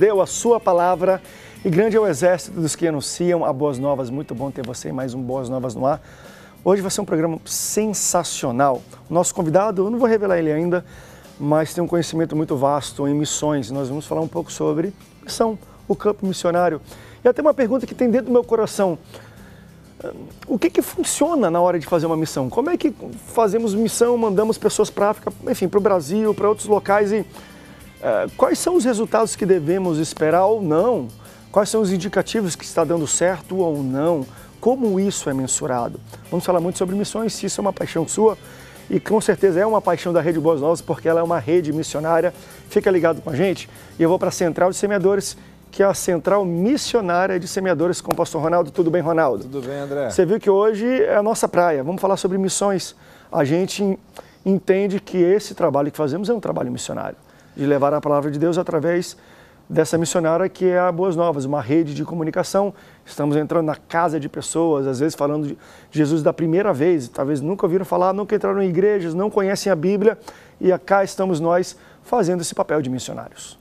deu a sua palavra. E grande é o exército dos que anunciam a Boas Novas. Muito bom ter você em mais um Boas Novas no ar. Hoje vai ser um programa sensacional. O nosso convidado, eu não vou revelar ele ainda, mas tem um conhecimento muito vasto em missões. Nós vamos falar um pouco sobre missão, o campo missionário. E até uma pergunta que tem dentro do meu coração. O que, que funciona na hora de fazer uma missão? Como é que fazemos missão, mandamos pessoas para África, enfim, para o Brasil, para outros locais e eh, quais são os resultados que devemos esperar ou não? Quais são os indicativos que está dando certo ou não? Como isso é mensurado? Vamos falar muito sobre missões, se isso é uma paixão sua, e com certeza é uma paixão da Rede Boas Novas, porque ela é uma rede missionária. Fica ligado com a gente. E eu vou para a Central de Semeadores, que é a Central Missionária de Semeadores com o pastor Ronaldo. Tudo bem, Ronaldo? Tudo bem, André. Você viu que hoje é a nossa praia. Vamos falar sobre missões. A gente entende que esse trabalho que fazemos é um trabalho missionário de levar a palavra de Deus através dessa missionária que é a Boas Novas, uma rede de comunicação. Estamos entrando na casa de pessoas, às vezes falando de Jesus da primeira vez, talvez nunca ouviram falar, nunca entraram em igrejas, não conhecem a Bíblia e cá estamos nós fazendo esse papel de missionários.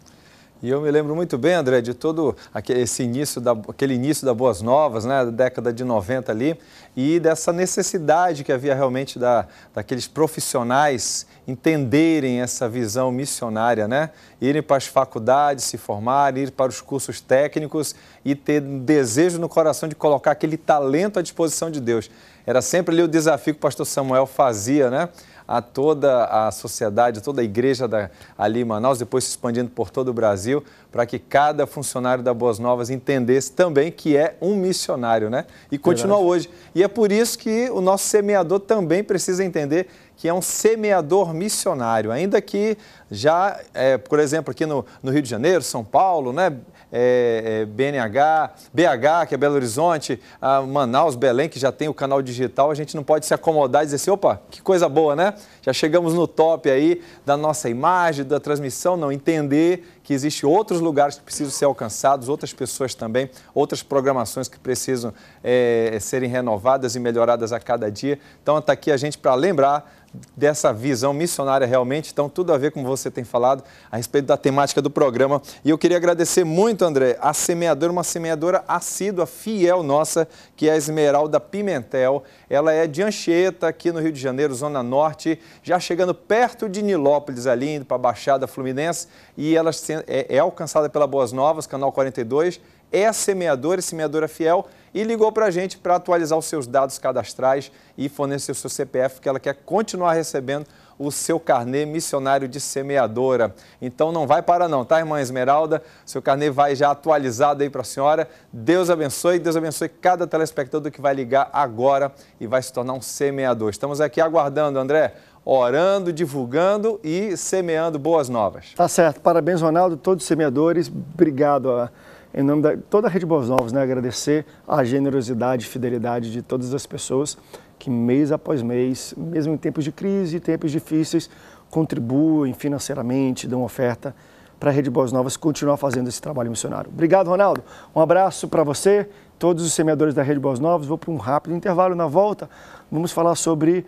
E eu me lembro muito bem, André, de todo aquele, esse início da, aquele início da Boas Novas, né, da década de 90 ali, e dessa necessidade que havia realmente da, daqueles profissionais entenderem essa visão missionária, né? Irem para as faculdades, se formar, ir para os cursos técnicos e ter desejo no coração de colocar aquele talento à disposição de Deus. Era sempre ali o desafio que o pastor Samuel fazia, né? a toda a sociedade, toda a igreja da, ali em Manaus, depois se expandindo por todo o Brasil, para que cada funcionário da Boas Novas entendesse também que é um missionário, né? E continua Verdade. hoje. E é por isso que o nosso semeador também precisa entender que é um semeador missionário, ainda que já, é, por exemplo, aqui no, no Rio de Janeiro, São Paulo, né? é, é, BNH, BH, que é Belo Horizonte, Manaus, Belém, que já tem o canal digital, a gente não pode se acomodar e dizer assim, opa, que coisa boa, né? Já chegamos no top aí da nossa imagem, da transmissão, não, entender que existem outros lugares que precisam ser alcançados, outras pessoas também, outras programações que precisam é, serem renovadas e melhoradas a cada dia. Então está aqui a gente para lembrar dessa visão missionária realmente, então tudo a ver com você tem falado a respeito da temática do programa. E eu queria agradecer muito, André, a semeadora, uma semeadora assídua, fiel nossa, que é a Esmeralda Pimentel. Ela é de Anchieta, aqui no Rio de Janeiro, Zona Norte, já chegando perto de Nilópolis, ali indo para a Baixada Fluminense, e ela é, é alcançada pela Boas Novas, Canal 42, é semeador e semeadora fiel e ligou para a gente para atualizar os seus dados cadastrais e fornecer o seu CPF, que ela quer continuar recebendo o seu carnê missionário de semeadora. Então não vai para não, tá, irmã Esmeralda? Seu carnê vai já atualizado aí para a senhora. Deus abençoe, Deus abençoe cada telespectador que vai ligar agora e vai se tornar um semeador. Estamos aqui aguardando, André orando, divulgando e semeando boas novas. Tá certo. Parabéns, Ronaldo, todos os semeadores. Obrigado a, em nome de toda a Rede Boas Novas, né, agradecer a generosidade e fidelidade de todas as pessoas que mês após mês, mesmo em tempos de crise, e tempos difíceis, contribuem financeiramente, dão oferta para a Rede Boas Novas continuar fazendo esse trabalho missionário. Obrigado, Ronaldo. Um abraço para você, todos os semeadores da Rede Boas Novas. Vou para um rápido intervalo. Na volta, vamos falar sobre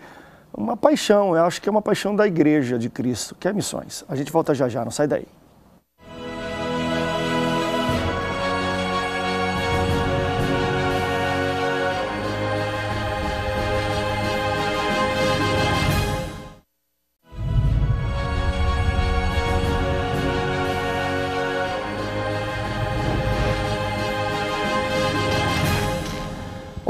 uma paixão, eu acho que é uma paixão da igreja de Cristo, que é missões. A gente volta já já, não sai daí.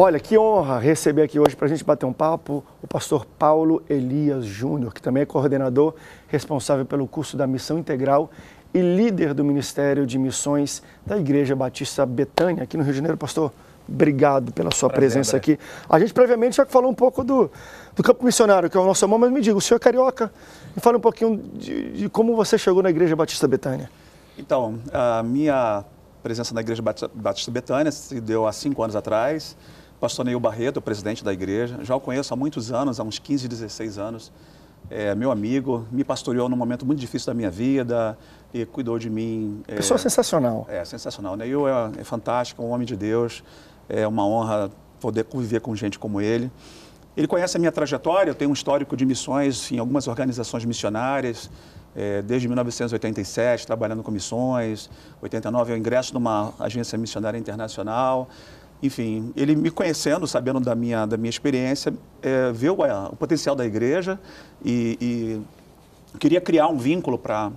Olha, que honra receber aqui hoje para a gente bater um papo o pastor Paulo Elias Júnior, que também é coordenador responsável pelo curso da Missão Integral e líder do Ministério de Missões da Igreja Batista Betânia, aqui no Rio de Janeiro. Pastor, obrigado pela sua Prazer, presença aqui. A gente previamente já falou um pouco do, do campo missionário, que é o nosso amor, mas me diga, o senhor é carioca, me fala um pouquinho de, de como você chegou na Igreja Batista Betânia. Então, a minha presença na Igreja Batista Betânia se deu há cinco anos atrás. Pastor Neil Barreto, presidente da igreja, já o conheço há muitos anos, há uns 15, 16 anos. É, meu amigo, me pastoreou num momento muito difícil da minha vida e cuidou de mim. É, Pessoa sensacional. É, sensacional. Neil né? é, é fantástico, um homem de Deus. É uma honra poder conviver com gente como ele. Ele conhece a minha trajetória, eu tenho um histórico de missões em algumas organizações missionárias, é, desde 1987, trabalhando com missões. 89 eu ingresso numa agência missionária internacional enfim, ele me conhecendo, sabendo da minha, da minha experiência, é, viu o potencial da igreja e, e queria criar um vínculo para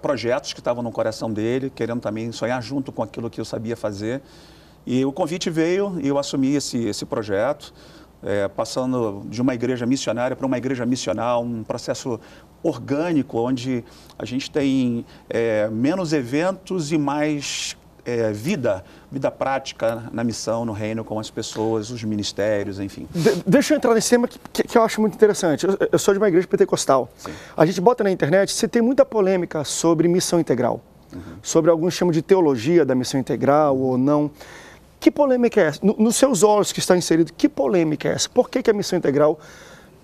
projetos que estavam no coração dele, querendo também sonhar junto com aquilo que eu sabia fazer. E o convite veio e eu assumi esse, esse projeto, é, passando de uma igreja missionária para uma igreja missional, um processo orgânico, onde a gente tem é, menos eventos e mais é, vida, vida prática na missão, no reino, com as pessoas, os ministérios, enfim. De, deixa eu entrar nesse tema que, que, que eu acho muito interessante. Eu, eu, sou de uma igreja pentecostal. Sim. A gente bota na internet, você tem muita polêmica sobre missão integral, uhum. sobre alguns chamam de teologia da missão integral ou não. Que polêmica é essa? No, nos seus olhos que está inserido, que polêmica é essa? Por que, que a missão integral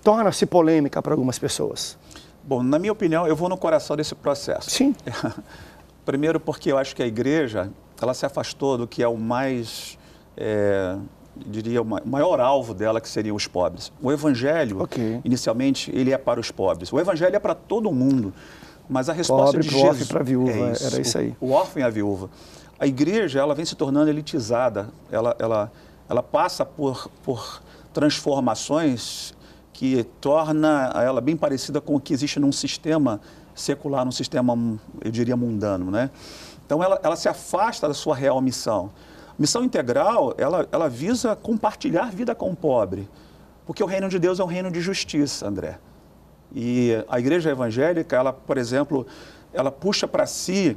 torna-se polêmica para algumas pessoas? Bom, na minha opinião, eu vou no coração desse processo. Sim. Primeiro, porque eu acho que a igreja ela se afastou do que é o mais, é, diria, o maior alvo dela, que seriam os pobres. O evangelho, okay. inicialmente, ele é para os pobres. O evangelho é para todo mundo. Mas a resposta Pobre, de Jesus... Pobre, para a viúva, é isso, era isso aí. O, o órfão e a viúva. A igreja, ela vem se tornando elitizada. Ela, ela, ela passa por, por transformações que torna ela bem parecida com o que existe num sistema secular, num sistema, eu diria, mundano, né? Então, ela, ela se afasta da sua real missão. Missão integral, ela, ela visa compartilhar vida com o pobre, porque o reino de Deus é um reino de justiça, André. E a igreja evangélica, ela, por exemplo, ela puxa para si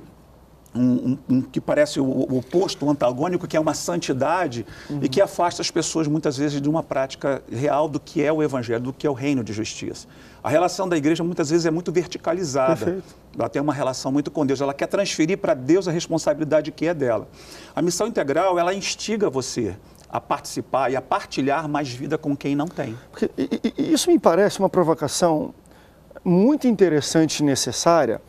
um, um, um, que parece o, o oposto, o antagônico, que é uma santidade uhum. e que afasta as pessoas muitas vezes de uma prática real do que é o evangelho, do que é o reino de justiça. A relação da igreja muitas vezes é muito verticalizada. Perfeito. Ela tem uma relação muito com Deus, ela quer transferir para Deus a responsabilidade que é dela. A missão integral, ela instiga você a participar e a partilhar mais vida com quem não tem. Porque, e, e, isso me parece uma provocação muito interessante e necessária.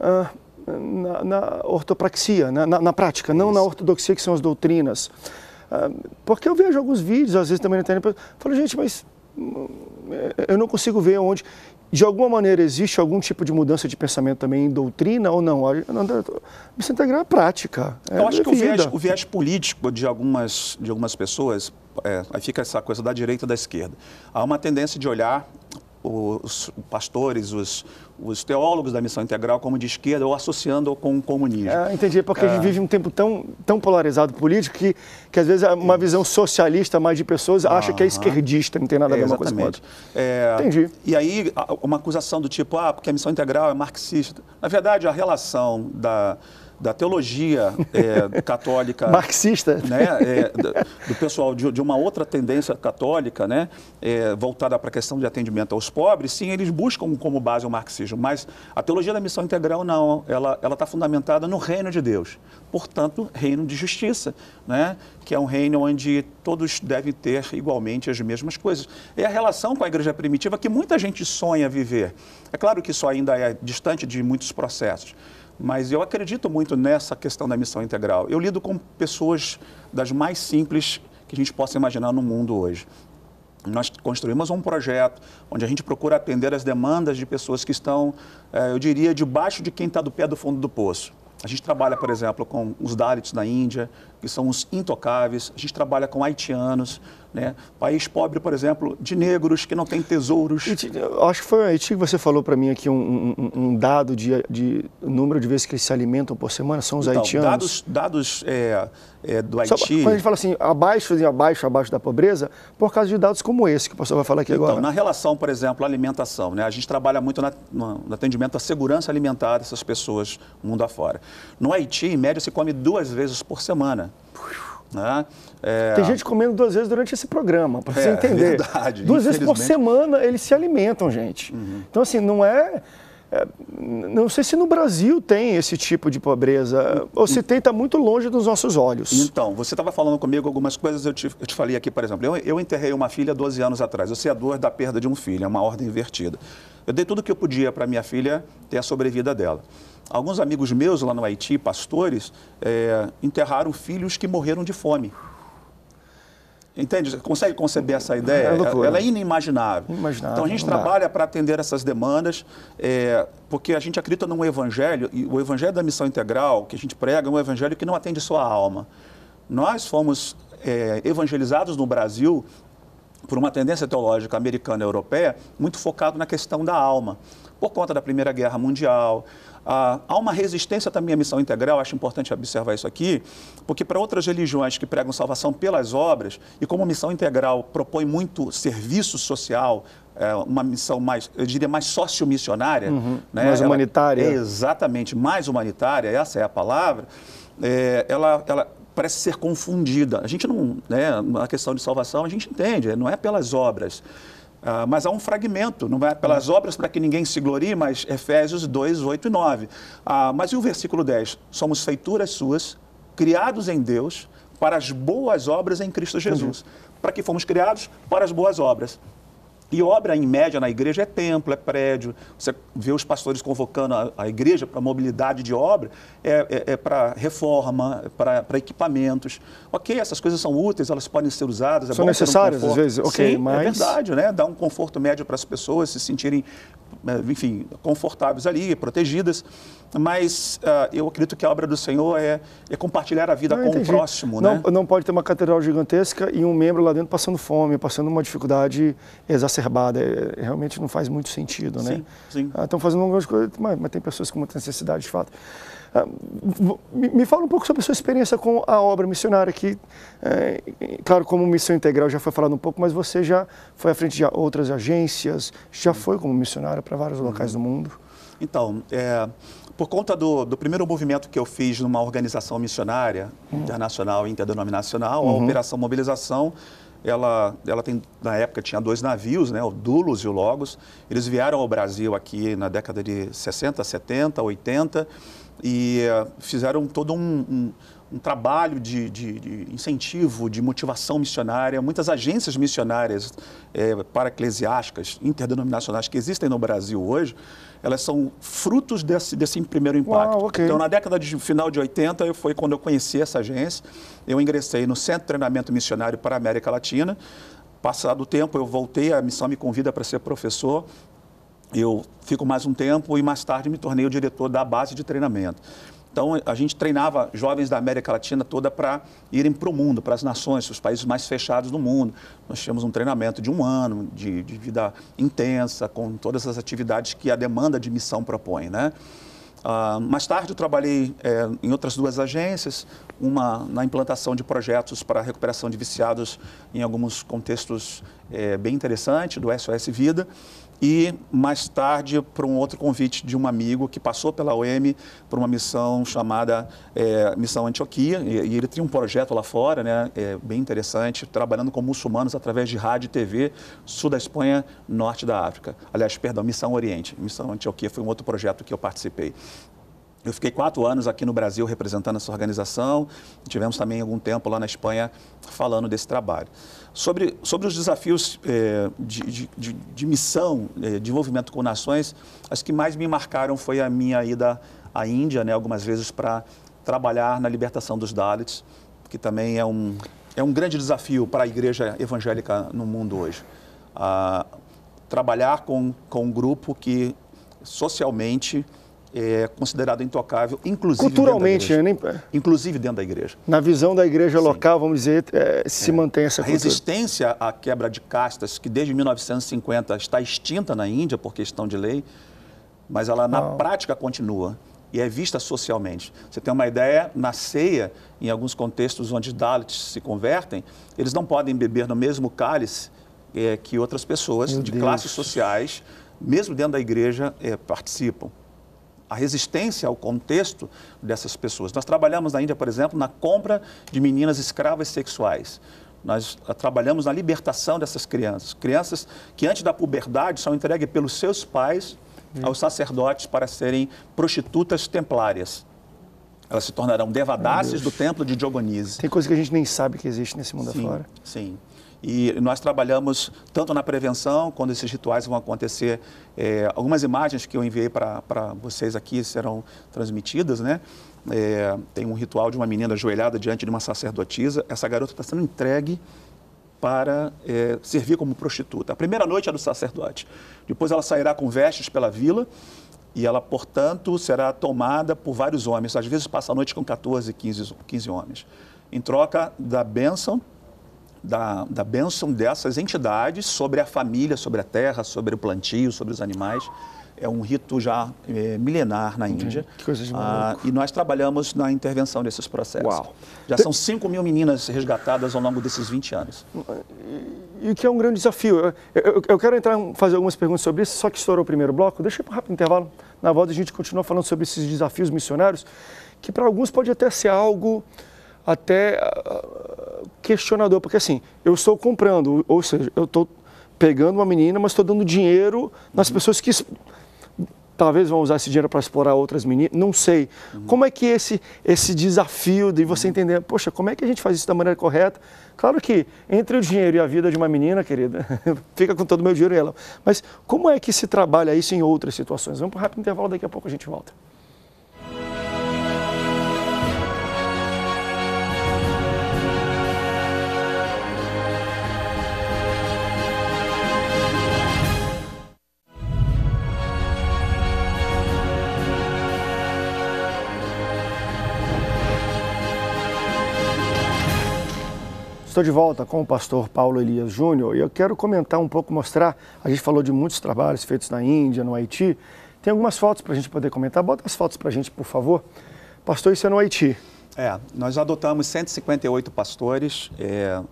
Uh na, na ortopraxia, na, na, na prática, não Isso. na ortodoxia, que são as doutrinas. Ah, porque eu vejo alguns vídeos, às vezes também na internet, falo, gente, mas hum, é, eu não consigo ver onde. De alguma maneira, existe algum tipo de mudança de pensamento também em doutrina ou não? me integrar a é prática. É eu acho que o viés, o viés, político de algumas, de algumas pessoas, é, aí fica essa coisa da direita e da esquerda. Há uma tendência de olhar os pastores, os, os teólogos da missão integral como de esquerda ou associando com o comunismo. É, entendi, porque é. a gente é. vive um tempo tão, tão polarizado político que, que às vezes é uma Isso. visão socialista mais de pessoas acha que é esquerdista, não tem nada a ver com coisa É, entendi. E aí uma acusação do tipo, ah, porque a missão integral é marxista. Na verdade, a relação da da teologia é, católica. Marxista. Né, é, do pessoal de, de, uma outra tendência católica, né, é, voltada para a questão de atendimento aos pobres, sim, eles buscam como base o marxismo, mas a teologia da missão integral não. Ela está fundamentada no reino de Deus. Portanto, reino de justiça, né, que é um reino onde todos devem ter igualmente as mesmas coisas. É a relação com a igreja primitiva que muita gente sonha viver. É claro que isso ainda é distante de muitos processos. Mas eu acredito muito nessa questão da missão integral. Eu lido com pessoas das mais simples que a gente possa imaginar no mundo hoje. Nós construímos um projeto onde a gente procura atender as demandas de pessoas que estão, eh, eu diria, debaixo de quem está do pé do fundo do poço. A gente trabalha, por exemplo, com os Dalits da Índia, que são os intocáveis, a gente trabalha com haitianos, né? País pobre, por exemplo, de negros que não tem tesouros. Eu acho que foi o Haiti que você falou para mim aqui um, um, um dado de, de, número de vezes que eles se alimentam por semana, são os então, haitianos. Dados, dados é, é, do Haiti. Só, quando a gente fala assim, abaixo, abaixo, abaixo da pobreza, por causa de dados como esse que o pastor vai falar aqui então, agora. Na relação, por exemplo, alimentação, né? a gente trabalha muito na, no, no atendimento à segurança alimentar dessas pessoas mundo afora. No Haiti, em média, se come duas vezes por semana né? É... Tem gente comendo duas vezes durante esse programa, para é, você entender. Verdade, duas vezes por semana eles se alimentam, gente. Uhum. Então, assim, não é, é, Não sei se no Brasil tem esse tipo de pobreza, uhum. ou se tem, está muito longe dos nossos olhos. Então, você estava falando comigo algumas coisas, eu te, eu te falei aqui, por exemplo, eu, eu enterrei uma filha 12 anos atrás, eu sei a dor da perda de um filho, é uma ordem invertida. Eu dei tudo o que eu podia para minha filha ter a sobrevida dela. Alguns amigos meus lá no Haiti, pastores, é, enterraram filhos que morreram de fome. Entende? Consegue conceber essa ideia? É Ela é inimaginável. inimaginável. Então a gente trabalha para atender essas demandas, é, porque a gente acredita num evangelho, e o evangelho da missão integral que a gente prega é um evangelho que não atende sua alma. Nós fomos é, evangelizados no Brasil por uma tendência teológica americana e europeia muito focado na questão da alma, por conta da Primeira Guerra Mundial, ah, há uma resistência também à missão integral, acho importante observar isso aqui, porque para outras religiões que pregam salvação pelas obras, e como missão integral propõe muito serviço social, é, uma missão mais, eu diria, mais sociomissionária. Uhum, né? Mais humanitária. É exatamente, mais humanitária, essa é a palavra. É, ela, ela parece ser confundida. A gente não, né, a questão de salvação, a gente entende, não é pelas obras. Ah, mas há um fragmento, não é pelas hum. obras para que ninguém se glorie, mas Efésios 2, 8 e 9. Ah, mas e o versículo 10? Somos feituras suas, criados em Deus, para as boas obras em Cristo uhum. Jesus. Uhum. Para que fomos criados? Para as boas obras. E obra, em média, na igreja é templo, é prédio. Você vê os pastores convocando a, a igreja para mobilidade de obra, é, é, é para reforma, é para equipamentos. Ok, essas coisas são úteis, elas podem ser usadas. É são necessárias, um às vezes, ok, Sim, é mas... é verdade, né? Dá um conforto médio para as pessoas se sentirem né, enfim, confortáveis ali, protegidas, mas uh, eu acredito que a obra do Senhor é, é compartilhar a vida não, com entendi. o próximo, né? não, né? Não pode ter uma catedral gigantesca e um membro lá dentro passando fome, passando uma dificuldade exacerbada, é, é realmente não faz muito sentido, né? Sim, sim. Ah, estão fazendo algumas coisas, mas, mas tem pessoas com muita necessidade, de fato. Ah, me fala um pouco sobre a sua experiência com a obra missionária, que, é, claro, como missão integral já foi falado um pouco, mas você já foi à frente de outras agências, já foi como missionária para vários locais do mundo. Então, é, por conta do, do, primeiro movimento que eu fiz numa organização missionária, hum. internacional e interdenominacional, a uhum. Operação Mobilização, ela, ela tem, na época tinha dois navios, né, o Dulos e o Logos. Eles vieram ao Brasil aqui na década de 60, 70, 80 e uh, fizeram todo um, um, um trabalho de, de, de, incentivo, de motivação missionária. Muitas agências missionárias é, eh, para eclesiásticas interdenominacionais que existem no Brasil hoje elas são frutos desse, desse primeiro impacto. Uau, okay. Então, na década de final de 80, eu, foi quando eu conheci essa agência. Eu ingressei no Centro de Treinamento Missionário para a América Latina. Passado o tempo, eu voltei, a missão me convida para ser professor. Eu fico mais um tempo e mais tarde me tornei o diretor da base de treinamento. Então, a gente treinava jovens da América Latina toda para irem para o mundo, para as nações, os países mais fechados do mundo. Nós tínhamos um treinamento de um ano, de, de vida intensa, com todas as atividades que a demanda de missão propõe, né? Uh, mais tarde, eu trabalhei é, em outras duas agências, uma na implantação de projetos para recuperação de viciados em alguns contextos é, bem interessantes, do SOS Vida, e mais tarde para um outro convite de um amigo que passou pela OM para uma missão chamada é, Missão Antioquia, e, e, ele tinha um projeto lá fora, né, é, bem interessante, trabalhando com muçulmanos através de rádio e TV, sul da Espanha, norte da África. Aliás, perdão, Missão Oriente. Missão Antioquia foi um outro projeto que eu participei. Eu fiquei quatro anos aqui no Brasil representando essa organização, tivemos também algum tempo lá na Espanha falando desse trabalho. Sobre, sobre os desafios eh, de, de, de, missão, eh, de envolvimento com nações, as que mais me marcaram foi a minha ida à Índia, né, algumas vezes para trabalhar na libertação dos Dalits, que também é um, é um grande desafio para a igreja evangélica no mundo hoje. A ah, trabalhar com, com um grupo que socialmente é considerado intocável, inclusive culturalmente, dentro da igreja, né? nem... inclusive dentro da igreja. Na visão da igreja Sim. local, vamos dizer, é, se é. mantém essa a cultura. resistência à quebra de castas, que desde 1950 está extinta na Índia por questão de lei, mas ela na prática continua e é vista socialmente. Você tem uma ideia, na ceia, em alguns contextos onde Dalits se convertem, eles não podem beber no mesmo cálice é, que outras pessoas Meu de Deus. classes sociais, mesmo dentro da igreja, é, participam a resistência ao contexto dessas pessoas. Nós trabalhamos na Índia, por exemplo, na compra de meninas escravas sexuais. Nós ah, trabalhamos na libertação dessas crianças. Crianças que antes da puberdade são entregues pelos seus pais uhum. aos sacerdotes para serem prostitutas templárias. Elas se tornarão devadaces do templo de Diogonise. Tem coisa que a gente nem sabe que existe nesse mundo sim, afora. Sim. E nós trabalhamos tanto na prevenção, quando esses rituais vão acontecer. É, algumas imagens que eu enviei para vocês aqui serão transmitidas, né? É, tem um ritual de uma menina ajoelhada diante de uma sacerdotisa. Essa garota está sendo entregue para é, servir como prostituta. A primeira noite é do sacerdote. Depois ela sairá com vestes pela vila e ela, portanto, será tomada por vários homens. Às vezes passa a noite com 14, 15, 15 homens. Em troca da bênção da, da bênção dessas entidades sobre a família, sobre a terra, sobre o plantio, sobre os animais. É um rito já é, milenar na Índia. Que coisa de ah, E nós trabalhamos na intervenção desses processos. Uau. Já Tem... são 5 mil meninas resgatadas ao longo desses 20 anos. E que é um grande desafio. Eu, eu, eu quero entrar fazer algumas perguntas sobre isso, só que estourou o primeiro bloco. Deixa eu ir um rápido intervalo. Na volta a gente continua falando sobre esses desafios missionários, que para alguns pode até ser algo até ah, questionador, porque assim, eu estou comprando, ou seja, eu estou pegando uma menina, mas estou dando dinheiro nas uhum. pessoas que talvez vão usar esse dinheiro para explorar outras meninas, não sei. Uhum. Como é que esse esse desafio de você uhum. entender, poxa, como é que a gente faz isso da maneira correta? Claro que entre o dinheiro e a vida de uma menina, querida, fica com todo o meu dinheiro e ela. Mas como é que se trabalha isso em outras situações? Vamos para um rápido intervalo, daqui a pouco a gente volta. Estou de volta com o pastor Paulo Elias Júnior e eu quero comentar um pouco, mostrar. A gente falou de muitos trabalhos feitos na Índia, no Haiti. Tem algumas fotos para a gente poder comentar. Bota as fotos para a gente, por favor. Pastor, isso é no Haiti. É, nós adotamos 158 pastores é,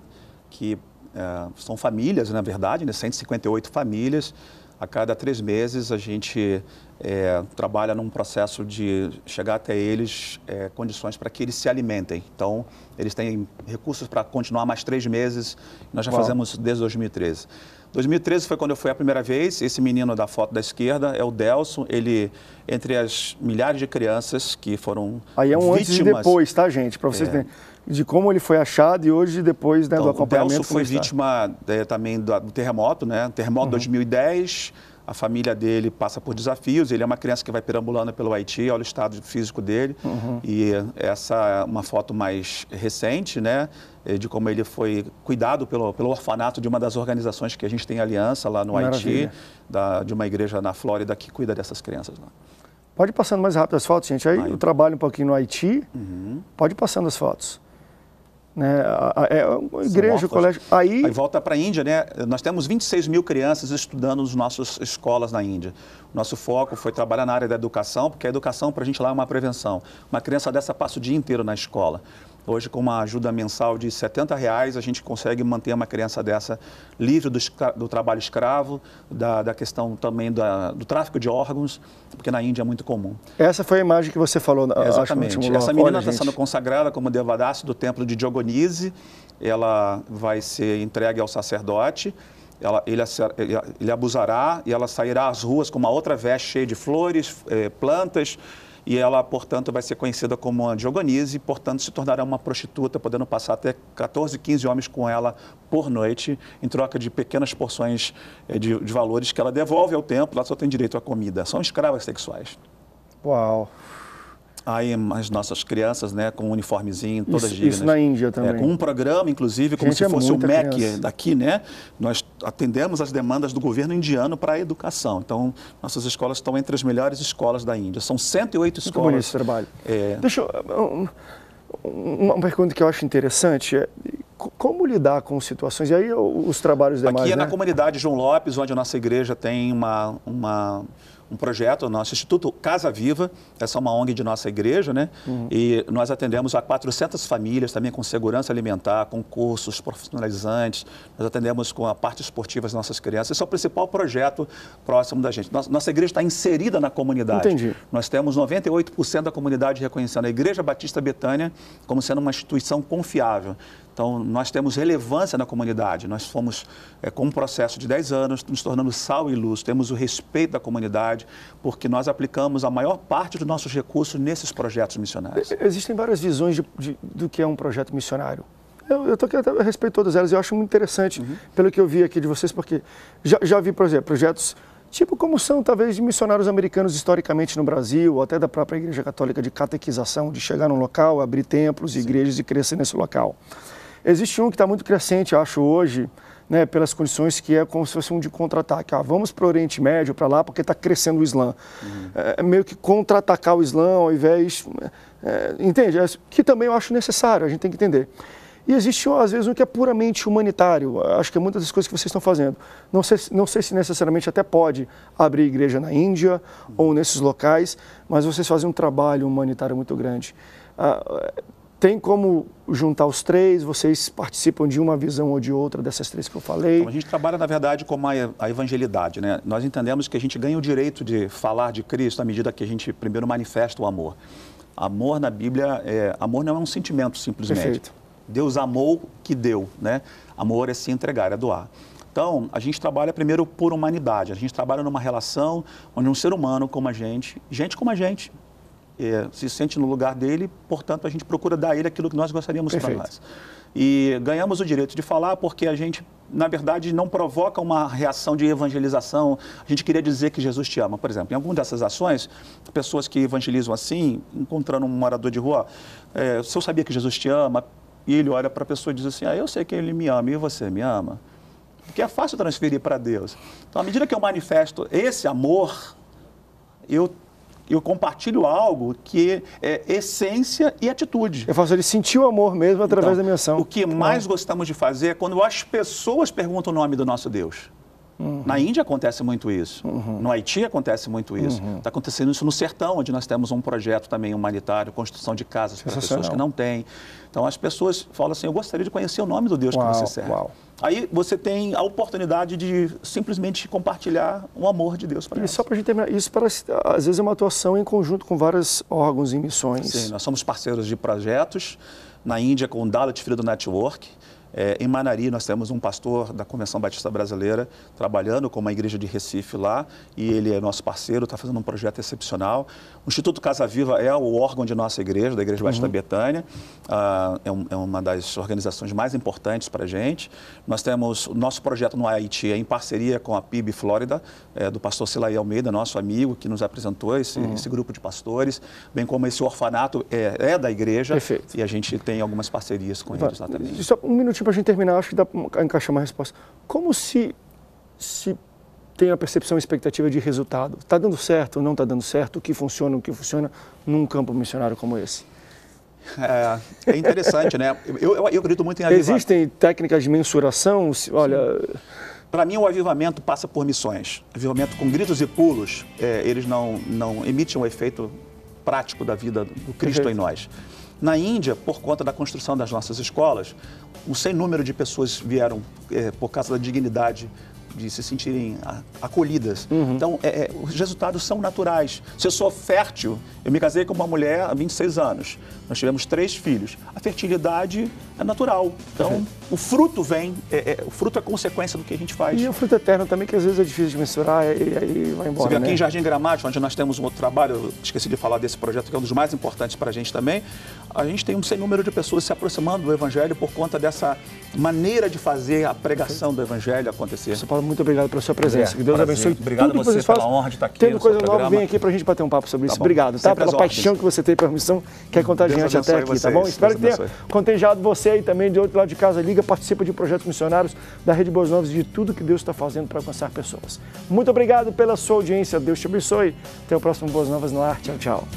que é, são famílias, na verdade, né? 158 famílias a cada três meses a gente é, trabalha num processo de chegar até eles é, condições para que eles se alimentem. Então, eles têm recursos para continuar mais três meses. Nós já Bom. fazemos desde 2013. 2013 foi quando eu fui a primeira vez. Esse menino da foto da esquerda é o Delson. Ele, entre as milhares de crianças que foram Aí é um vítimas, antes e depois, tá, gente? Para vocês é, terem de como ele foi achado e hoje, depois né, então, do acompanhamento. O Delso foi vítima é, também do, do, terremoto, né? Terremoto uhum. 2010. A família dele passa por desafios. Ele é uma criança que vai perambulando pelo Haiti, olha o estado físico dele. Uhum. E essa é uma foto mais recente, né? Eh, de como ele foi cuidado pelo, pelo orfanato de uma das organizações que a gente tem aliança lá no Maravilha. Haiti, da, de uma igreja na Flórida que cuida dessas crianças lá. Pode ir passando mais rápido as fotos, gente. Aí, Aí. eu trabalho um pouquinho no Haiti. Uhum. Pode ir passando as fotos. Né? É, igreja, colégio. Aí, Aí volta para a Índia, né? Nós temos 26 mil crianças estudando nas nossas escolas na Índia. Nosso foco foi trabalhar na área da educação, porque a educação para a gente lá é uma prevenção. Uma criança dessa passa o dia inteiro na escola. Hoje, com uma ajuda mensal de 70 reais, a gente consegue manter uma criança dessa livre do, do trabalho escravo, da, da questão também da, do tráfico de órgãos, porque na Índia é muito comum. Essa foi a imagem que você falou. Ah, exatamente. Acho, Essa menina está sendo consagrada como devadasse do templo de Diogonise. Ela vai ser entregue ao sacerdote. Ela, ele, ele, abusará e ela sairá às ruas com uma outra veste cheia de flores, eh, plantas, e ela, portanto, vai ser conhecida como a Diogonise, portanto, se tornará uma prostituta, podendo passar até 14, 15 homens com ela por noite, em troca de pequenas porções eh, de, de valores que ela devolve ao templo, ela só tem direito à comida. São escravas sexuais. Uau! Aí as nossas crianças, né, com um uniformezinho, todas isso, dignas. Isso na Índia é, também. É, com um programa, inclusive, como Gente, se é fosse o MEC criança. daqui, né? Nós atendemos as demandas do governo indiano para a educação. Então, nossas escolas estão entre as melhores escolas da Índia. São 108 escolas. Muito bonito esse trabalho. É... Deixa eu... Uma pergunta que eu acho interessante é como lidar com situações? E aí os trabalhos demais, Aqui é né? na comunidade João Lopes, onde a nossa igreja tem uma, uma um projeto, nosso Instituto Casa Viva, essa é uma ONG de nossa igreja, né? Uhum. E nós atendemos a 400 famílias também com segurança alimentar, com cursos profissionalizantes, nós atendemos com a parte esportiva das nossas crianças. Esse é o principal projeto próximo da gente. Nossa, nossa igreja está inserida na comunidade. Entendi. Nós temos 98% da comunidade reconhecendo a Igreja Batista Betânia como sendo uma instituição confiável. Então, nós temos relevância na comunidade. Nós fomos, é, com um processo de 10 anos, nos tornando sal e luz. Temos o respeito da comunidade, porque nós aplicamos a maior parte dos nossos recursos nesses projetos missionários. Existem várias visões de, de, do que é um projeto missionário. Eu estou aqui a respeito de todas elas. Eu acho muito interessante, uhum. pelo que eu vi aqui de vocês, porque já, já vi, por exemplo, projetos tipo como são talvez de missionários americanos historicamente no Brasil, ou até da própria Igreja Católica de catequização, de chegar num local, abrir templos, Sim. igrejas e crescer nesse local. Existe um que está muito crescente, acho, hoje, né, pelas condições que é como se fosse um de contra-ataque. Ah, vamos para o Oriente Médio, para lá, porque está crescendo o Islã. Uhum. É, é meio que contra-atacar o Islã ao invés. É, é, entende? É, que também eu acho necessário, a gente tem que entender. E existe, às vezes, um que é puramente humanitário. Acho que é muitas das coisas que vocês estão fazendo. Não sei, não sei se necessariamente até pode abrir igreja na Índia uhum. ou nesses locais, mas vocês fazem um trabalho humanitário muito grande. Ah, tem como juntar os três? Vocês participam de uma visão ou de outra dessas três que eu falei? Então, a gente trabalha, na verdade, como a evangelidade. Né? Nós entendemos que a gente ganha o direito de falar de Cristo à medida que a gente primeiro manifesta o amor. Amor na Bíblia, é... amor não é um sentimento simplesmente. Perfeito. Deus amou que deu, né? Amor é se entregar, é doar. Então, a gente trabalha primeiro por humanidade. A gente trabalha numa relação onde um ser humano como a gente, gente como a gente, é, se sente no lugar dele, portanto, a gente procura dar a ele aquilo que nós gostaríamos para nós. E ganhamos o direito de falar porque a gente, na verdade, não provoca uma reação de evangelização. A gente queria dizer que Jesus te ama. Por exemplo, em algumas dessas ações, pessoas que evangelizam assim, encontrando um morador de rua, é, se eu sabia que Jesus te ama, e ele olha para a pessoa e diz assim: Ah, eu sei que ele me ama, e você me ama? Porque é fácil transferir para Deus. Então, à medida que eu manifesto esse amor, eu eu compartilho algo que é essência e atitude. Eu é faço ele sentir o amor mesmo através então, da minha ação. O que mais gostamos de fazer é quando as pessoas perguntam o nome do nosso Deus. Uhum. Na Índia acontece muito isso, uhum. no Haiti acontece muito isso. Está uhum. Tá acontecendo isso no sertão, onde nós temos um projeto também humanitário, construção de casas para pessoas que não têm. Então as pessoas falam assim: eu gostaria de conhecer o nome do Deus uau, que você serve. Uau. Aí você tem a oportunidade de simplesmente compartilhar o amor de Deus para elas. só para a gente terminar, isso parece, às vezes é uma atuação em conjunto com vários órgãos e missões. Sim, nós somos parceiros de projetos na Índia com o Dalit Freedom Network, é, em Manari, nós temos um pastor da Convenção Batista Brasileira trabalhando com uma igreja de Recife lá, e ele é nosso parceiro, está fazendo um projeto excepcional. O Instituto Casa Viva é o órgão de nossa igreja, da Igreja Batista uhum. Betânia, ah, é, um, é, uma das organizações mais importantes para a gente. Nós temos o nosso projeto no Haiti, é em parceria com a PIB Flórida, é, do pastor Silaí Almeida, nosso amigo, que nos apresentou esse, uhum. esse grupo de pastores, bem como esse orfanato é, é da igreja, Perfeito. e a gente tem algumas parcerias com eles lá também. Só um minutinho para a gente terminar, acho que dá para encaixar uma resposta. Como se, se tem a percepção e expectativa de resultado? Está dando certo, ou não está dando certo? O que funciona, o que funciona num campo missionário como esse? É, é interessante, né? Eu, eu, eu, acredito muito em avivamento. Existem técnicas de mensuração? Se, olha... Para mim, o avivamento passa por missões. Avivamento com gritos e pulos, é, eles não, não emitem um efeito prático da vida do Cristo Perfeito. em nós. Na Índia, por conta da construção das nossas escolas, um sem número de pessoas vieram, é, por causa da dignidade de se sentirem acolhidas. Uhum. Então, é, é, os resultados são naturais. Se eu sou fértil, eu me casei com uma mulher há 26 anos, nós tivemos três filhos. A fertilidade é natural. Então, o fruto vem, é, é, o fruto é consequência do que a gente faz. E o fruto eterno também, que às vezes é difícil de mensurar e aí vai embora. Você vê, né? aqui em Jardim Gramático, onde nós temos um outro trabalho, eu esqueci de falar desse projeto, que é um dos mais importantes para a gente também, a gente tem um sem número de pessoas se aproximando do Evangelho por conta dessa maneira de fazer a pregação do Evangelho acontecer. Você pode muito obrigado pela sua presença. É, que Deus prazer. abençoe Obrigado tudo a você pela honra de estar aqui. Tendo coisa nova, vem aqui para a gente bater um papo sobre tá isso. Bom. obrigado, tá? Pela paixão que você tem pela missão, que é contagiante até aqui, vocês. tá bom? Espero Deus que abençoe. tenha contagiado você aí também de outro lado de casa. Liga, participa de projetos missionários da Rede Boas Novas e de tudo que Deus está fazendo para alcançar pessoas. Muito obrigado pela sua audiência. Deus te abençoe. Até o próximo Boas Novas no Ar. Tchau, tchau.